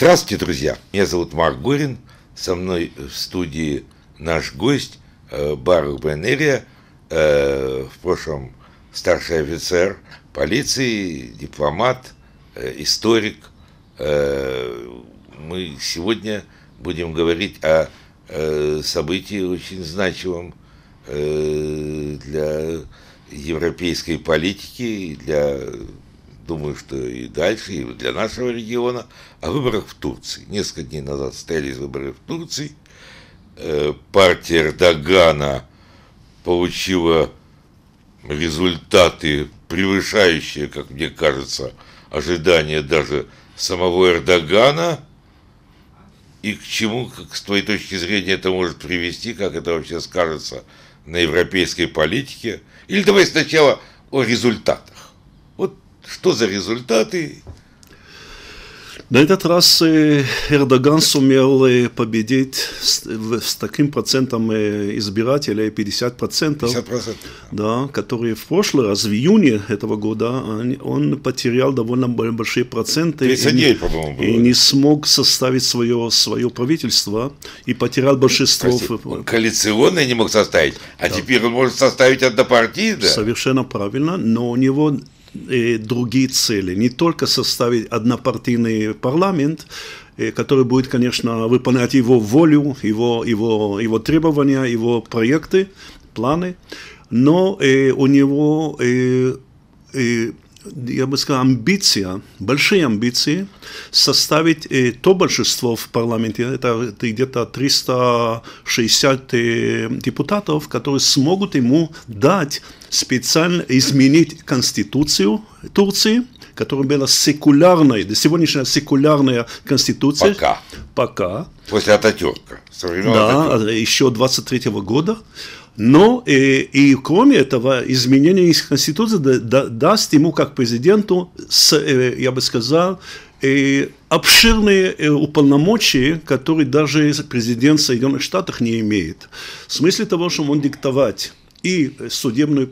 Здравствуйте, друзья! Меня зовут Марк Горин. Со мной в студии наш гость э, Барух Бенерия, э, в прошлом старший офицер полиции, дипломат, э, историк. Мы сегодня будем говорить о событии очень значимом для европейской политики, для думаю, что и дальше, и для нашего региона, о выборах в Турции. Несколько дней назад состоялись выборы в Турции. Э, партия Эрдогана получила результаты, превышающие, как мне кажется, ожидания даже самого Эрдогана. И к чему, как, с твоей точки зрения, это может привести, как это вообще скажется на европейской политике? Или давай сначала о результатах. Что за результаты? На этот раз э, Эрдоган сумел э, победить с, с таким процентом э, избирателей, 50%, процентов. Да, которые в прошлый раз, в июне этого года, он, он потерял довольно большие проценты и, не, по и не смог составить свое, свое правительство и потерял большинство. Прости, он коалиционное не мог составить, а да. теперь он может составить однопартийное? Да? Совершенно правильно, но у него другие цели, не только составить однопартийный парламент, э, который будет, конечно, выполнять его волю, его, его, его требования, его проекты, планы, но э, у него э, я бы сказал, амбиция, большие амбиции составить э, то большинство в парламенте, это где-то 360 э, депутатов, которые смогут ему дать специально изменить конституцию Турции, которая была секулярной, сегодняшняя секулярная конституция. Пока. Пока. После Ататюрка. Да, Ататюрка. Э, еще 23 года. Но и, э, и кроме этого, изменение из Конституции да, да, даст ему, как президенту, с, э, я бы сказал, э, обширные уполномочия, которые даже президент Соединенных Штатов не имеет. В смысле того, что он диктовать и судебную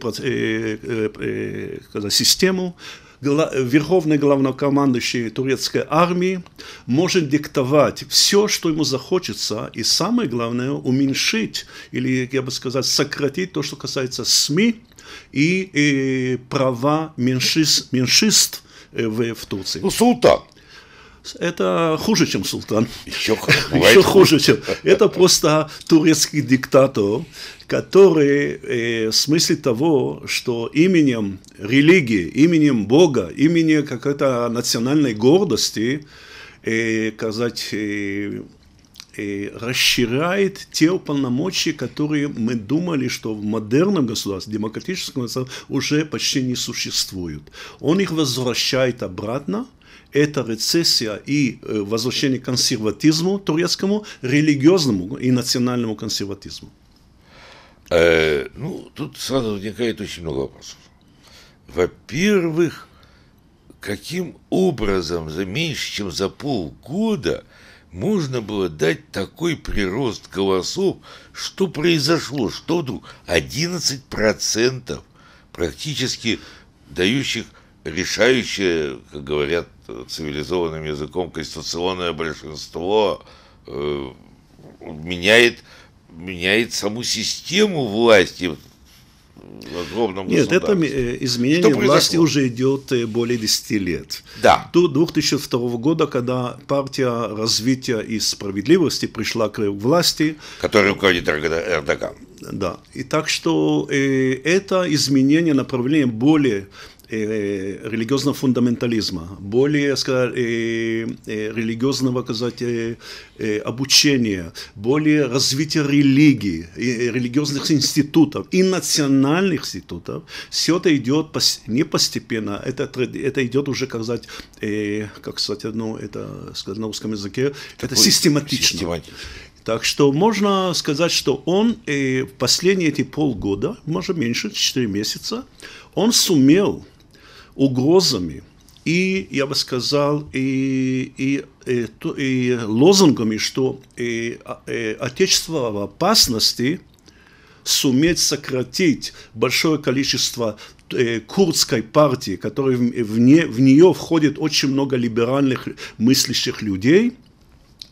систему, верховный главнокомандующий турецкой армии может диктовать все, что ему захочется, и самое главное, уменьшить или, я бы сказал, сократить то, что касается СМИ и, и э, права меньшинств, э, в, в Турции. Ну, султан это хуже, чем султан. Еще, Еще хуже, чем. Это просто турецкий диктатор, который э, в смысле того, что именем религии, именем Бога, именем какой-то национальной гордости, э, сказать, э, э, расширяет те полномочия, которые мы думали, что в модерном государстве, демократическом государстве уже почти не существуют. Он их возвращает обратно – это рецессия и э, возвращение к консерватизму турецкому, религиозному и национальному консерватизму? Э, ну, тут сразу возникает очень много вопросов. Во-первых, каким образом за меньше, чем за полгода можно было дать такой прирост голосов, что произошло, что вдруг 11% практически дающих решающее, как говорят цивилизованным языком конституционное большинство э, меняет, меняет саму систему власти в огромном Нет, это э, изменение Что власти уже идет э, более 10 лет. Да. До 2002 года, когда партия развития и справедливости пришла к власти. Которую руководит Эрдоган. Да. И так что э, это изменение направления более э, религиозного фундаментализма, более сказать, э, э, религиозного сказать, э, э, обучения, более развития религии, э, религиозных институтов и национальных институтов, все это идет пос, не постепенно, это, это идет уже, как сказать, э, как сказать, ну, это сказать, на русском языке, Такой это систематично. систематично. Так что можно сказать, что он э, в последние эти полгода, может меньше, 4 месяца, он сумел угрозами и, я бы сказал, и, и, и, э, и лозунгами, что и, э, и а, э, отечество в опасности суметь сократить большое количество курдской партии, которая в, не, в нее входит очень много либеральных мыслящих людей.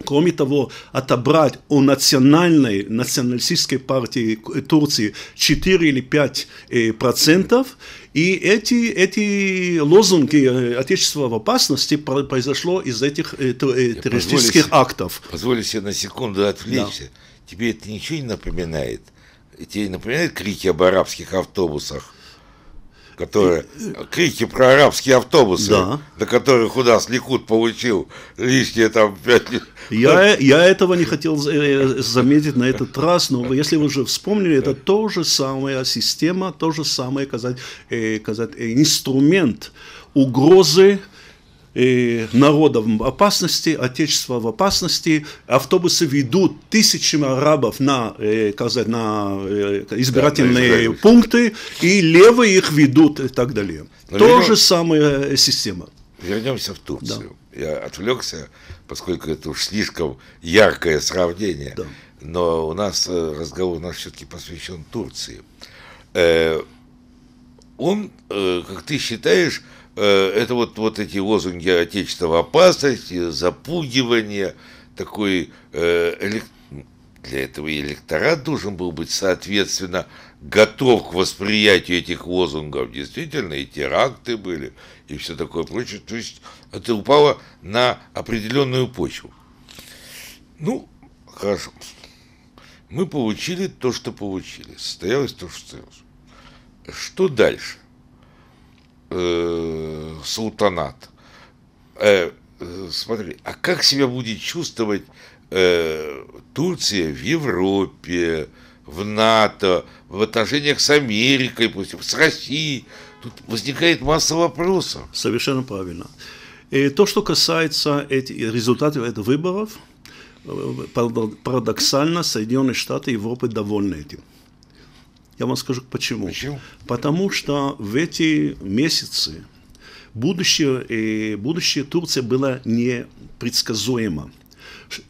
Кроме того, отобрать у национальной, националистической партии Турции 4 или 5 процентов – и эти, эти лозунги э, отечества в опасности» произошло из этих э, э, террористических позволю, актов. Позволю себе на секунду отвлечься. Да. Тебе это ничего не напоминает? Тебе не напоминает крики об арабских автобусах? которые крики про арабские автобусы, да. до которых у нас Ликут получил лишние там пять я, я этого не хотел э, заметить на этот раз, но если вы уже вспомнили, это то же самое система, то же самое, казать, э, казать, э, инструмент угрозы, э, народа в опасности, отечество в опасности. Автобусы ведут тысячами арабов на, э, сказать, на э, избирательные да, на пункты, и левые их ведут и так далее. Но То вернем... же самая система. Вернемся в Турцию. Да. Я отвлекся, поскольку это уж слишком яркое сравнение. Да. Но у нас э, разговор наш все-таки посвящен Турции. Э, он, э, как ты считаешь, Э, это вот, вот эти лозунги Отечества в опасности, запугивание, такой э, для этого и электорат должен был быть, соответственно, готов к восприятию этих лозунгов. Действительно, и теракты были, и все такое прочее. То есть это упало на определенную почву. Ну, хорошо. Мы получили то, что получили. Состоялось то, что состоялось. Что дальше? э, султанат. Э, э, смотри, а как себя будет чувствовать э, Турция в Европе, в НАТО, в отношениях с Америкой, пусть с Россией? Тут возникает масса вопросов. Совершенно правильно. И то, что касается этих результатов этих выборов, э, парадоксально Соединенные Штаты Европы довольны этим. Я вам скажу почему. Почему? Потому что в эти месяцы будущее, и э, будущее Турции было непредсказуемо.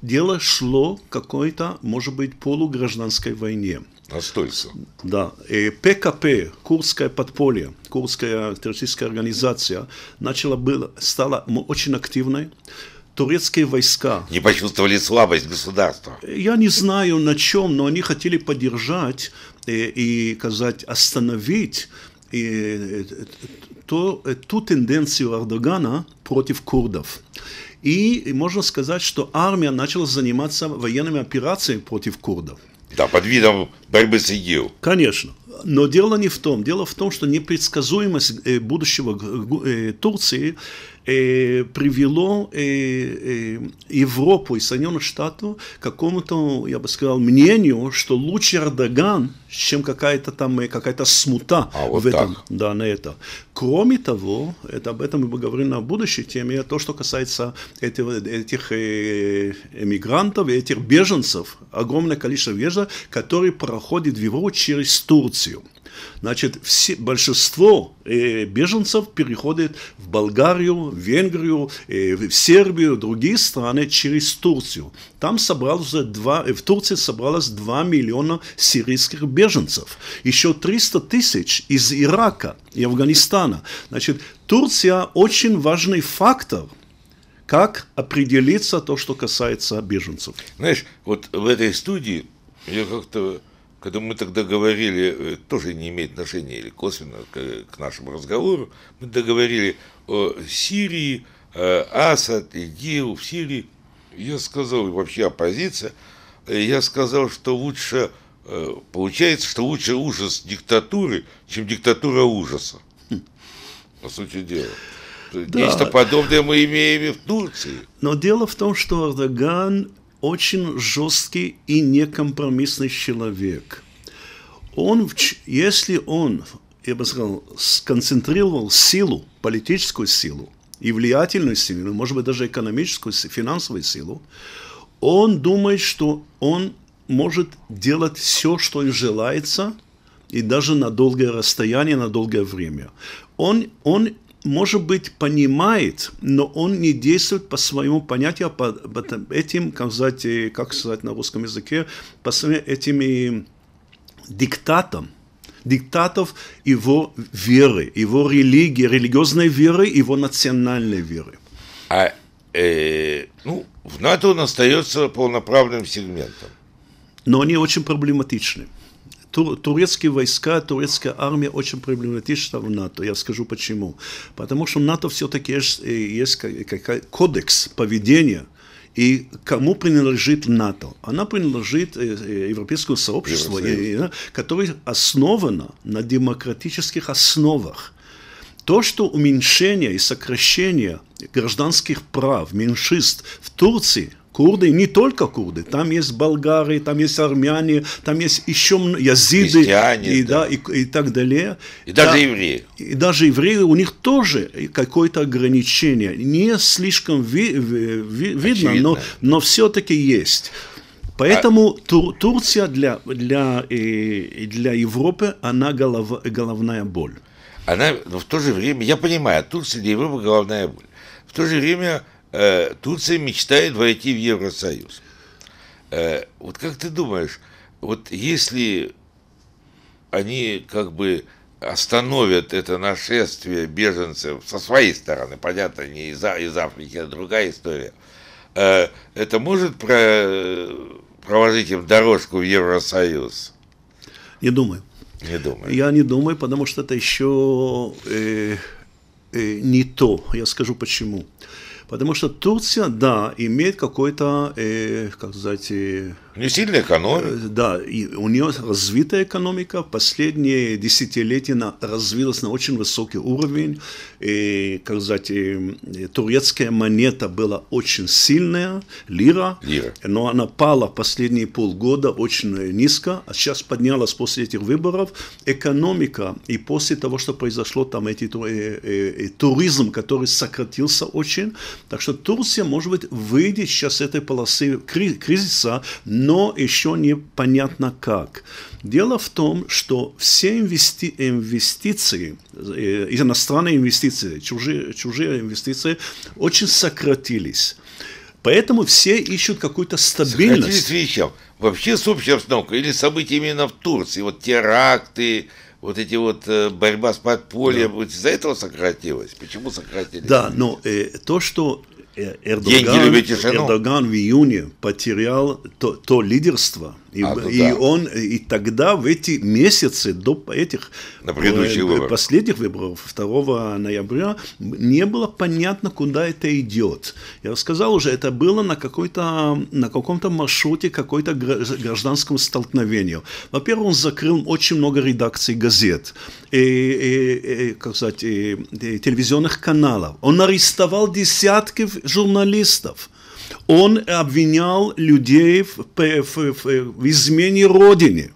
Дело шло какой-то, может быть, полугражданской войне. Настолько. Да. И э, ПКП, Курское подполье, Курская террористическая организация, начала была стала очень активной турецкие войска. Не почувствовали слабость государства. Я не знаю на чем, но они хотели поддержать и, и казать, остановить и, э, то, э, ту тенденцию Эрдогана против курдов. И можно сказать, что армия начала заниматься военными операциями против курдов. Да, под видом борьбы с ИГИЛ. Конечно. Но дело не в том. Дело в том, что непредсказуемость э, будущего Турции э, привело э, э, Европу и Соединенных Штатов к какому-то, я бы сказал, мнению, что лучше Эрдоган, чем какая-то там э, какая-то смута а вот в этом. Так. Да, на это. Кроме того, это об этом мы говорим на будущей теме, а то, что касается этого, этих э, эмигрантов, этих беженцев, огромное количество беженцев, которые проходят в Европу через Турцию. Значит, все, большинство э, беженцев переходит в Болгарию, в Венгрию, э, в Сербию, другие страны через Турцию. Там собралось два, э, в Турции собралось 2 миллиона сирийских беженцев. Еще 300 тысяч из Ирака и Афганистана. Значит, Турция очень важный фактор как определиться то, что касается беженцев. Знаешь, вот в этой студии я как-то когда мы тогда говорили, э, тоже не имеет отношения или косвенно к, к нашему разговору, мы договорили о Сирии, э, Асад, ИГИЛ в Сирии. Я сказал, и вообще оппозиция, э, я сказал, что лучше, получается, что лучше ужас диктатуры, чем диктатура ужаса. Хм. По сути дела. Да. Нечто подобное мы имеем и в Турции. Но дело в том, что Эрдоган очень жесткий и некомпромиссный человек. Он, если он, я бы сказал, сконцентрировал силу, политическую силу, и влиятельную силу, может быть, даже экономическую, финансовую силу, он думает, что он может делать все, что им желается, и даже на долгое расстояние, на долгое время. Он, он может быть, понимает, но он не действует по своему понятию, а по, по этим, как сказать, э, как сказать на русском языке, по своим этими э, диктатам диктатов его веры, его религии, религиозной веры, его национальной веры. А э, ну, в НАТО он остается полноправным сегментом. Но они очень проблематичны турецкие войска, турецкая армия очень проблематична в НАТО. Я скажу почему. Потому что в НАТО все-таки есть, э, есть какая, кодекс поведения, и кому принадлежит НАТО? Она принадлежит э, э, Европейскому сообществу, которое основано на демократических основах. То, что уменьшение и сокращение гражданских прав меньшинств в Турции – Курды, не только курды, там есть болгары, там есть армяне, там есть еще языды и, да. Да, и, и так далее. И да, даже евреи. И даже евреи, у них тоже какое-то ограничение. Не слишком ви, ви, ви, видно, но, но все-таки есть. Поэтому а... Тур, Турция для, для, э, для Европы, она голов, головная боль. Она, но в то же время, я понимаю, Турция для Европы головная боль. В то же время Э, Турция мечтает войти в Евросоюз. Э, вот как ты думаешь, вот если они как бы остановят это нашествие беженцев со своей стороны, понятно, не из, из Африки, а другая история, э, это может про, проложить им дорожку в Евросоюз? Не думаю. Не думаю. Я не думаю, потому что это еще э, э, не то. Я скажу почему. Э, Потому что Турция, да, имеет какой-то, э, как сказать, э, не сильно экономит. Э, да, и у нее развитая экономика. Последние десятилетия она развилась на очень высокий уровень. И, как сказать, турецкая монета была очень сильная, лира, лира. но она пала последние полгода очень низко, а сейчас поднялась после этих выборов. Экономика и после того, что произошло там, эти, э, э, туризм, который сократился очень. Так что Турция, может быть, выйдет сейчас с этой полосы кризиса, но еще непонятно как. Дело в том, что все инвести... инвестиции, э, иностранные инвестиции, чужие, чужие инвестиции очень сократились. Поэтому все ищут какую-то стабильность. Сократились вещам. Вообще с общей обстановкой или события именно в Турции, вот теракты, вот эти вот э, борьба с подпольем, да. из-за этого сократилось? Почему сократились? Да, но э, то, что Э, Эрдоган, Эрдоган в июне потерял то, то лидерство – и, а, ну, и да. он и тогда в эти месяцы до этих На э, выбор. последних выборов 2 ноября не было понятно, куда это идет. Я рассказал уже, это было на какой-то на каком-то маршруте какой-то гражданскому столкновению. Во-первых, он закрыл очень много редакций газет, и, и, и, как сказать, и, и телевизионных каналов. Он арестовал десятки журналистов он обвинял людей в, в, в, в измене Родине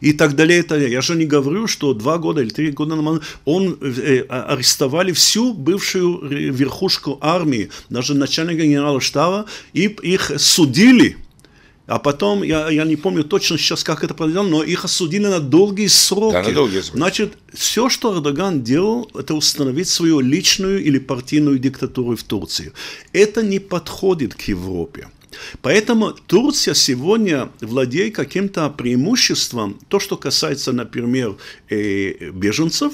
и так далее. Это, я же не говорю, что два года или три года назад он э, э а, арестовали всю бывшую э, верхушку армии, даже начальника генерала штаба, и их судили – а потом, я, я не помню точно сейчас, как это произошло, но их осудили на долгие сроки. Да, на долгие сроки. Значит, все, что Эрдоган делал, это установить свою личную или партийную диктатуру в Турции. Это не подходит к Европе. Поэтому Турция сегодня владеет каким-то преимуществом, то, что касается, например, э, беженцев.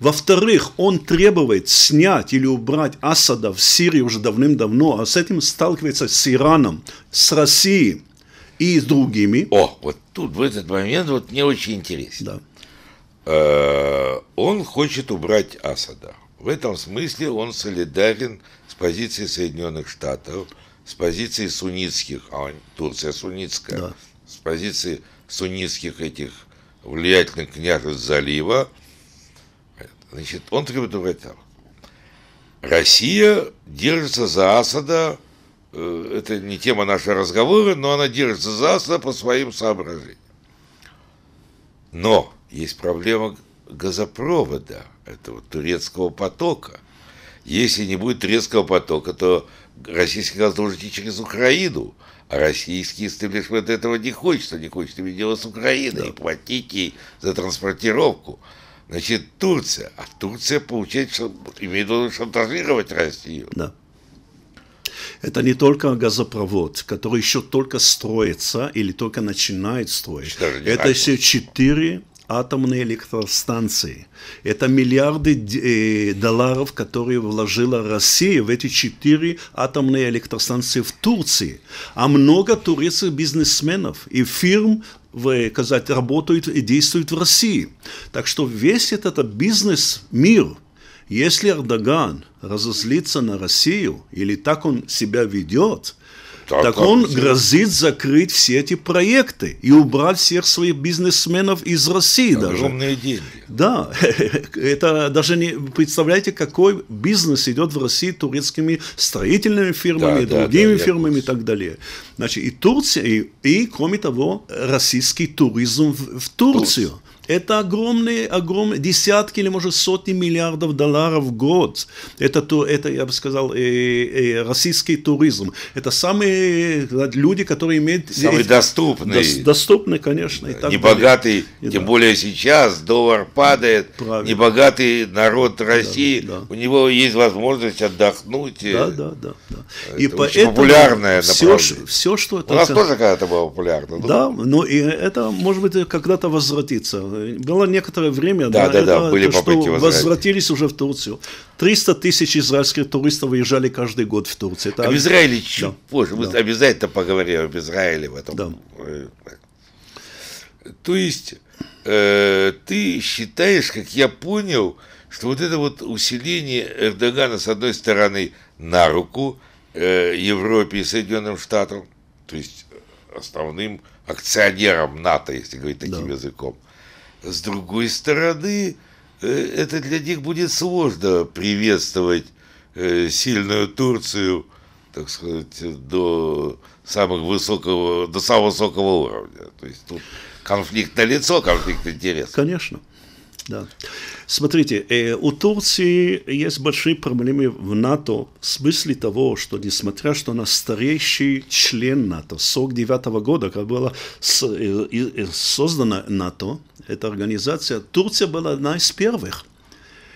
Во-вторых, он требует снять или убрать Асада в Сирии уже давным-давно, а с этим сталкивается с Ираном, с Россией. И с другими. О, вот тут в этот момент вот мне очень интересно. Да. Э, он хочет убрать Асада. В этом смысле он солидарен с позицией Соединенных Штатов, с позиции суннитских, а Турция суннитская, да. с позиции суннитских этих влиятельных княжеств залива, значит, он требует врата. Россия держится за Асада Э, это не тема нашего разговора, но она держится за по своим соображениям. Но есть проблема газопровода, этого турецкого потока. Если не будет турецкого потока, то российский газ должен идти через Украину, а российский истеблишмент этого не хочет, не хочет иметь дело с Украиной, да. и платить ей за транспортировку. Значит, Турция, а Турция, получается, имеет виду, шантажировать Россию. Да это не только газопровод, который еще только строится или только начинает строить. Это все четыре атомные электростанции. Это миллиарды э, долларов, которые вложила Россия в эти четыре атомные электростанции в Турции. А много турецких бизнесменов и фирм в, э, сказать, работают и действуют в России. Так что весь этот бизнес, мир – если Эрдоган разозлится на Россию, или так он себя ведет, так, так он так. грозит закрыть все эти проекты и убрать всех своих бизнесменов из России Огромные даже. Огромные деньги. Да, это даже не представляете, какой бизнес идет в России турецкими строительными фирмами, да, другими да, да, фирмами и так далее. Значит, и Турция, и, и кроме того, российский туризм в, в Турцию. Турция. Это огромные, огромные десятки или, может, сотни миллиардов долларов в год. Это, то, это я бы сказал, э, э, российский туризм. Это самые э, люди, которые имеют... Самый э, доступный. До, доступный, конечно. Да, и небогатый, далее. тем да. более сейчас, доллар падает. Правильно. Небогатый народ России, да, да. у него есть возможность отдохнуть. Э, да, да, да. да. Это и поэтому популярное все, все, что... Это... У нас тоже когда-то было популярно. Ну. Да, ну и это, может быть, когда-то возвратится было некоторое время, да, да, это, да, были попытки что возвратились уже в Турцию. 300 тысяч израильских туристов выезжали каждый год в Турцию. Это... Об Израиле да. позже, да. мы обязательно поговорим об Израиле в этом. Да. Э, то есть, э, ты считаешь, как я понял, что вот это вот усиление Эрдогана, с одной стороны, на руку э, Европе и Соединенным Штатам, то есть э, основным акционером НАТО, если говорить таким да. языком, с другой стороны, э, это для них будет сложно приветствовать э, сильную Турцию, так сказать, до самых высокого, до самого высокого уровня. То есть тут конфликт на лицо, конфликт интересов. Конечно. Да. Смотрите, э, у Турции есть большие проблемы в НАТО в смысле того, что несмотря, что она старейший член НАТО, 49 -го года, как было с, э, э, создано НАТО, эта организация, Турция была одна из первых –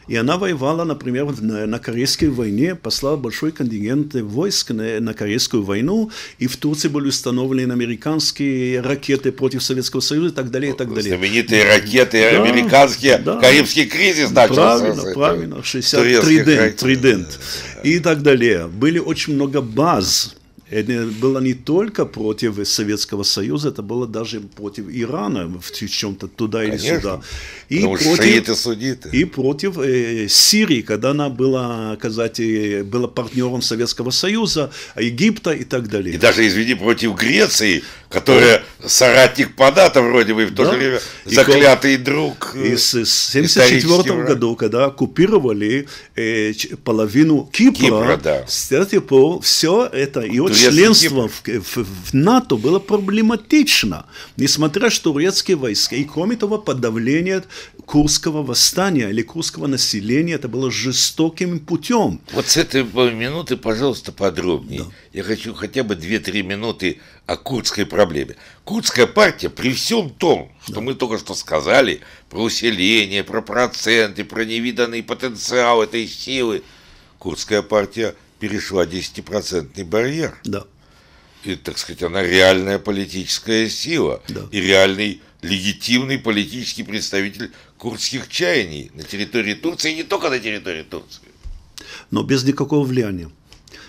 и она воевала, например, на, на Корейской войне, послала большой контингент войск на, на Корейскую войну, и в Турции были установлены американские ракеты против Советского Союза и так далее, и так далее. Знаменитые ракеты да, американские, да. Карибский кризис начался. Правильно, правильно, 63 дент, 3 дент и так далее. Были очень много баз это было не только против Советского Союза, это было даже против Ирана в чем-то туда Конечно. или сюда. И против, шииты, судиты. И против э, Сирии, когда она была, сказать, э, была партнером Советского Союза, Египта и так далее. И даже, извини, против Греции, которая соратник по вроде бы, в то да. же время заклятый кол... друг. И с 1974 году, когда оккупировали э, половину Кипра, Кипра да. с тех пор все это, и Турецкий членство в, в, в НАТО было проблематично, несмотря что турецкие войска, и кроме того подавление курского восстания или курского населения, это было жестоким путем. Вот с этой минуты, пожалуйста, подробнее. Да. Я хочу хотя бы 2-3 минуты о курдской проблеме. Курдская партия при всем том, что да. мы только что сказали про усиление, про проценты, про невиданный потенциал этой силы, курдская партия перешла 10% барьер. Да. И, так сказать, она реальная политическая сила да. и реальный легитимный политический представитель курдских чаяний на территории Турции и не только на территории Турции. Но без никакого влияния.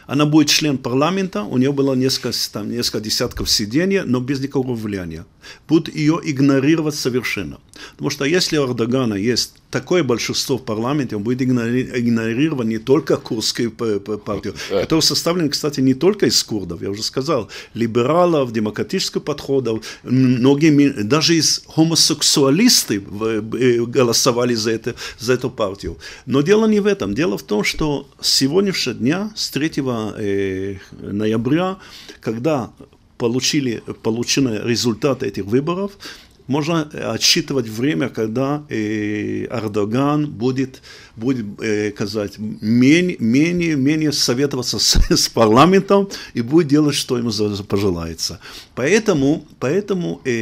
Она будет член парламента, у нее было несколько, там, несколько десятков сидений, но без никакого влияния будут ее игнорировать совершенно. Потому что если у Эрдогана есть такое большинство в парламенте, он будет игнорировать не только курдскую партию, которая составлена, кстати, не только из курдов, я уже сказал, либералов, демократических подходов, многие, даже из гомосексуалисты э, э, голосовали за, это, за эту партию. Но дело не в этом. Дело в том, что с сегодняшнего дня, с 3 э, ноября, когда получили, получены результаты этих выборов, можно отсчитывать время, когда э, Эрдоган будет, будет сказать, э, менее, менее, менее советоваться с, с парламентом и будет делать, что ему пожелается. Поэтому, поэтому э,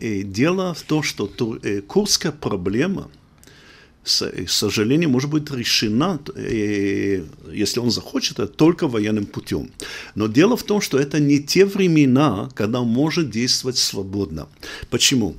э, дело в том, что тур, э, курская проблема – сожалению, может быть решена, если он захочет, только военным путем. Но дело в том, что это не те времена, когда он может действовать свободно. Почему?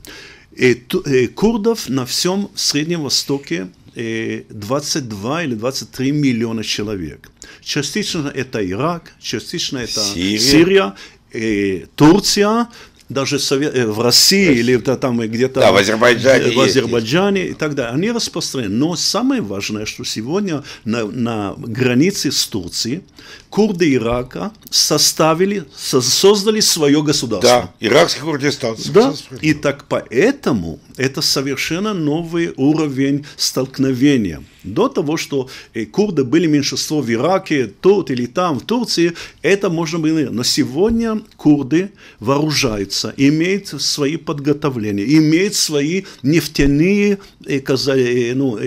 Курдов на всем Среднем Востоке 22 или 23 миллиона человек. Частично это Ирак, частично это Сирия, Сирия Турция, даже э, в России есть, или там где-то да, в Азербайджане, в Азербайджане есть, есть. и так далее. Они распространены. Но самое важное, что сегодня на, на границе с Турцией курды Ирака составили, создали свое государство. Да, иракский Курдистан. Да, и так поэтому это совершенно новый уровень столкновения. До того, что э, курды были меньшинство в Ираке, тут или там, в Турции, это можно было. Но сегодня курды вооружаются, имеют свои подготовления, имеют свои нефтяные э, э, ну,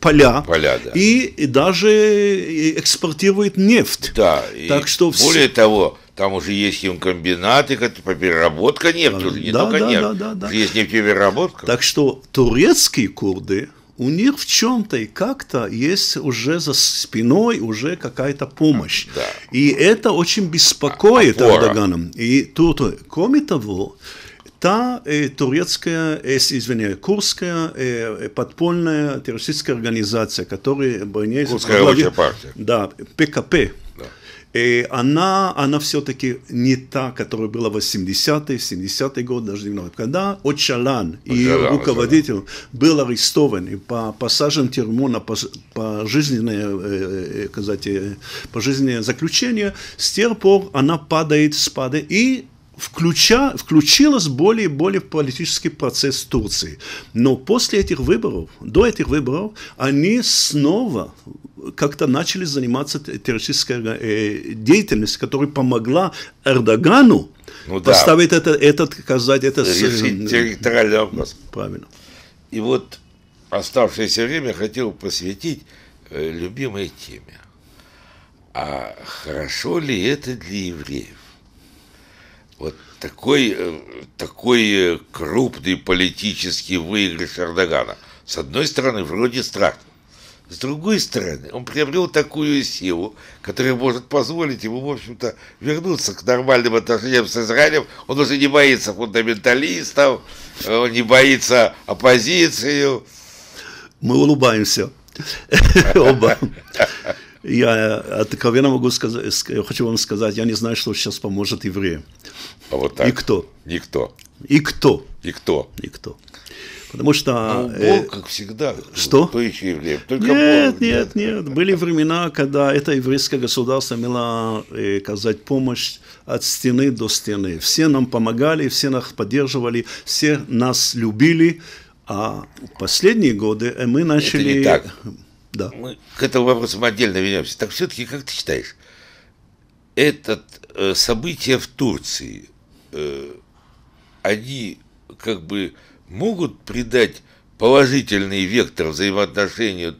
поля, поля да. и даже экспортируют нефть. Да, так и что более все... того, там уже есть химкомбинаты, по переработка нефти, уже не да, только да, нефть, да, да, да. есть нефтепереработка. Так что турецкие курды, у них в чем-то и как-то есть уже за спиной уже какая-то помощь. Да. И это очень беспокоит а, Эрдогана. И тут, кроме того, та э, турецкая, э, извиняюсь, курская э, э, подпольная террористическая организация, которая... Э, курская рабочая партия. Да, ПКП, она, она все-таки не та, которая была в 80-е, 70-е годы, даже 90-е. Когда Очалан и руководитель Очалан. был арестован и по посажен в тюрьму на пожизненное, э, э, э, сказать, пожизненное заключение, с тех пор она падает, спадает и включа, включилась более и более в политический процесс Турции. Но после этих выборов, до этих выборов, они снова как-то начали заниматься террористической э, деятельностью, которая помогла Эрдогану ну, поставить да. это, этот, сказать, это... Э, Решить территориальный вопрос. Правильно. И вот оставшееся время хотел посвятить э, любимой теме. А хорошо ли это для евреев? Вот такой, такой крупный политический выигрыш Эрдогана. С одной стороны, вроде страшно. С другой стороны, он приобрел такую силу, которая может позволить ему, в общем-то, вернуться к нормальным отношениям с Израилем. Он уже не боится фундаменталистов, он не боится оппозицию. Мы улыбаемся. Оба. Я откровенно могу сказать, хочу вам сказать, я не знаю, что сейчас поможет евреям. А вот так? Никто. Никто. И кто? И кто? И кто. Потому что... Ну, а э, Бог, как всегда, что? поющий хлеб. нет, Бог, нет, нет. Были времена, когда это еврейское государство имело, э, помощь от стены до стены. Все нам помогали, все нас поддерживали, все нас любили. А последние годы э, мы начали... Это не так. Да. Мы к этому вопросу мы отдельно вернемся. Так все-таки, как ты считаешь, это э, событие в Турции, э, они как бы могут придать положительный вектор взаимоотношению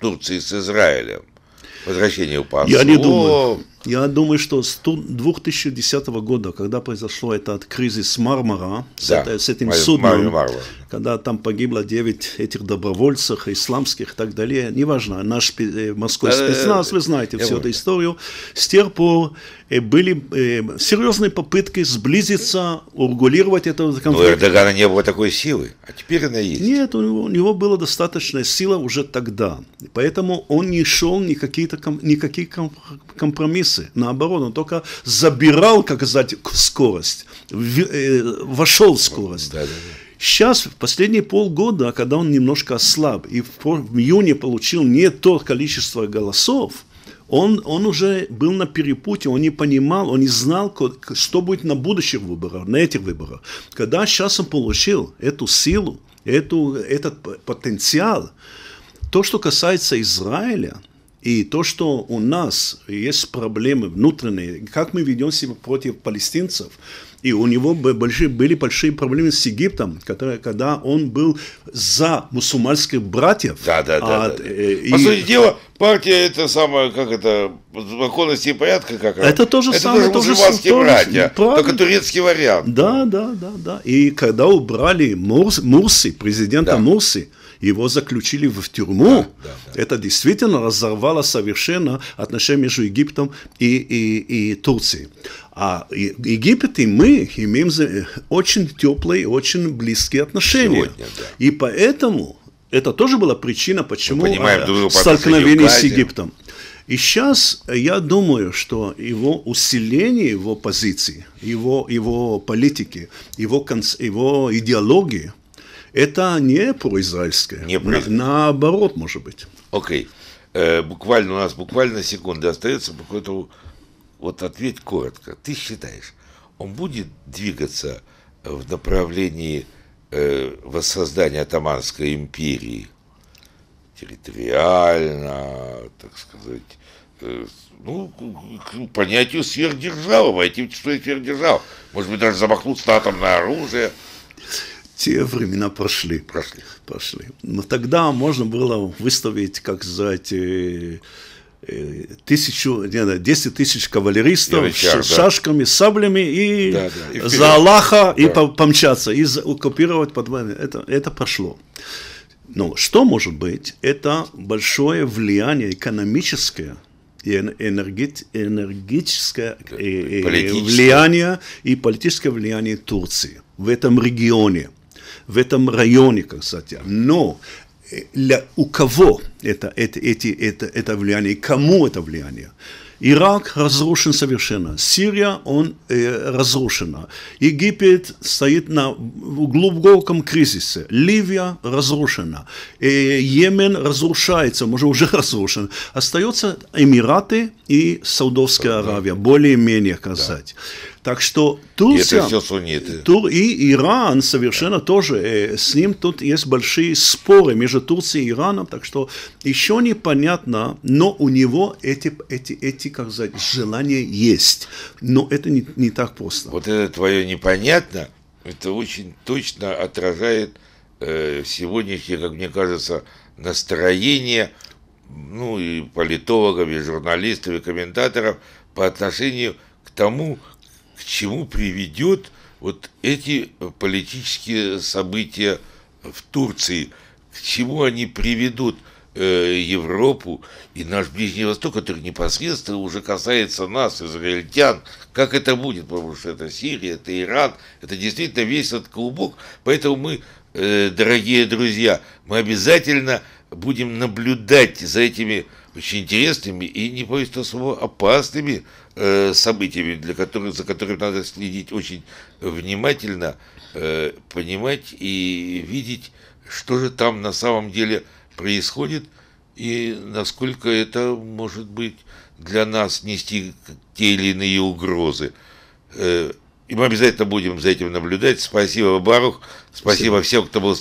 Турции с Израилем? Возвращение послов? Я не думаю. Я думаю, что с 2010 года, когда произошло этот кризис Мармара, да, с, с этим Мар судном, когда там погибло 9 этих добровольцев, исламских и так далее, неважно, наш спе- э, московский спецназ, вы знаете всю эту историю, с тех пор э, были э, серьезные попытки сблизиться, урегулировать этот конфликт. Но у Эрдогана не было такой силы, а теперь она есть. Нет, у него, у него была достаточная сила уже тогда, поэтому он не шел ни какие-то никакие компромиссы, наоборот, он только забирал, как сказать, скорость, вошел в скорость. Да, да, да. Сейчас, в последние полгода, когда он немножко ослаб и в июне получил не то количество голосов, он, он уже был на перепуте, он не понимал, он не знал, что будет на будущих выборах, на этих выборах. Когда сейчас он получил эту силу, эту, этот потенциал, то, что касается Израиля – и то, что у нас есть проблемы внутренние, как мы ведем себя против палестинцев, и у него большие, были большие проблемы с Египтом, которые, когда он был за мусульманских братьев. Да, да, да. А, да. Э, и... По сути дела, партия это самое, как это, законности и порядка как это. Это тоже это самое. Это мусульманские тоже, братья, правильно. только турецкий вариант. Да, да, да, да. И когда убрали Мурси, президента да. Мурси, его заключили в тюрьму, да, да, да. это действительно разорвало совершенно отношения между Египтом и, и, и Турцией. А Египет и мы имеем э, очень теплые, очень близкие отношения. Сегодня, да. И поэтому это тоже была причина, почему э, столкновение с Египтом. И сейчас я думаю, что его усиление его позиции, его, его политики, его, его идеологии – это не произраильское. Не про... Наоборот, может быть. Окей. Okay. Э, буквально у нас буквально секунды остается. Поэтому вот ответь коротко. Ты считаешь, он будет двигаться в направлении э, воссоздания Атаманской империи территориально, так сказать, э, ну, к понятию сверхдержавы, войти в число сверхдержав. Может быть, даже замахнуться на атомное оружие – те времена прошли. Прошли. Прошли. Но тогда можно было выставить, как сказать, э, э, тысячу, не, да, 10 тысяч кавалеристов Ярычар, с да. шашками, саблями и, да, да, и за Аллаха да. и помчаться, и оккупировать подвойное. Это, это пошло. Но что может быть? Это большое влияние экономическое и энергет, энергетическое да, э, и, влияние и политическое влияние Турции в этом регионе – в этом районе, кстати. Но у кого это, это, эти, это, это влияние, кому это влияние? Ирак разрушен совершенно, Сирия, он э, разрушена, Египет стоит на глубоком кризисе, Ливия разрушена, э, Йемен разрушается, может уже разрушен, Остаются Эмираты и Саудовская Аравия, более-менее сказать. Да. Так что Турция, и это все Тур и Иран совершенно да. тоже, э, с ним тут есть большие споры между Турцией и Ираном, так что еще непонятно, но у него эти, эти, эти как сказать, желание есть. Но это не, не так просто. Вот это твое непонятно, это очень точно отражает э, сегодняшнее, как мне кажется, настроение ну и политологов, и журналистов, и комментаторов по отношению к тому, к чему приведет вот эти политические события в Турции, к чему они приведут – э, Европу и наш Ближний Восток, который непосредственно уже касается нас, израильтян. Как это будет? Потому что это Сирия, это Иран, это действительно весь этот клубок. Поэтому мы, э, дорогие друзья, мы обязательно будем наблюдать за этими очень интересными и, не боюсь того опасными э, событиями, для которых, за которыми надо следить очень внимательно, э, понимать и видеть, что же там на самом деле происходит происходит и насколько это может быть для нас нести те или иные угрозы. Э, и мы обязательно будем за этим наблюдать. Спасибо, Барух. Спасибо, Спасибо. всем, кто был...